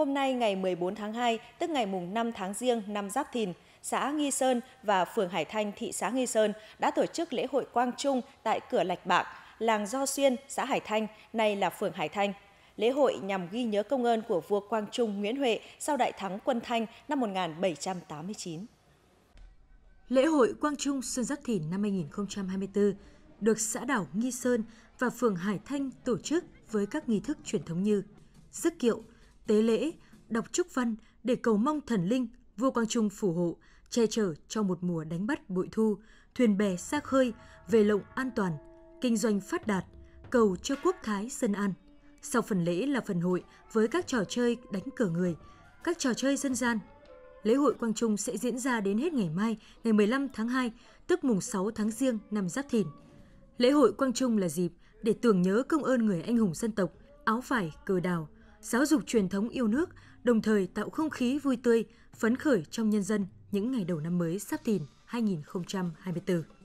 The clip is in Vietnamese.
Hôm nay ngày 14 tháng 2, tức ngày mùng 5 tháng Giêng năm Giáp Thìn, xã Nghi Sơn và phường Hải Thanh, thị xã Nghi Sơn đã tổ chức lễ hội Quang Trung tại cửa Lạch Bạc, làng Do Xuyên, xã Hải Thanh, nay là phường Hải Thanh. Lễ hội nhằm ghi nhớ công ơn của vua Quang Trung Nguyễn Huệ sau đại thắng quân Thanh năm 1789. Lễ hội Quang Trung Xuân Giáp Thìn năm 2024 được xã đảo Nghi Sơn và phường Hải Thanh tổ chức với các nghi thức truyền thống như rước kiệu, tế lễ, đọc chúc văn để cầu mong thần linh, vua Quang Trung phù hộ, che chở cho một mùa đánh bắt bội thu, thuyền bè xa khơi, về lộng an toàn, kinh doanh phát đạt, cầu cho quốc thái dân an. Sau phần lễ là phần hội với các trò chơi đánh cờ người, các trò chơi dân gian. Lễ hội Quang Trung sẽ diễn ra đến hết ngày mai, ngày 15 tháng 2, tức mùng 6 tháng Giêng năm Giáp Thìn. Lễ hội Quang Trung là dịp để tưởng nhớ công ơn người anh hùng dân tộc, áo vải, cờ đào – giáo dục truyền thống yêu nước, đồng thời tạo không khí vui tươi, phấn khởi trong nhân dân những ngày đầu năm mới sắp tìn 2024.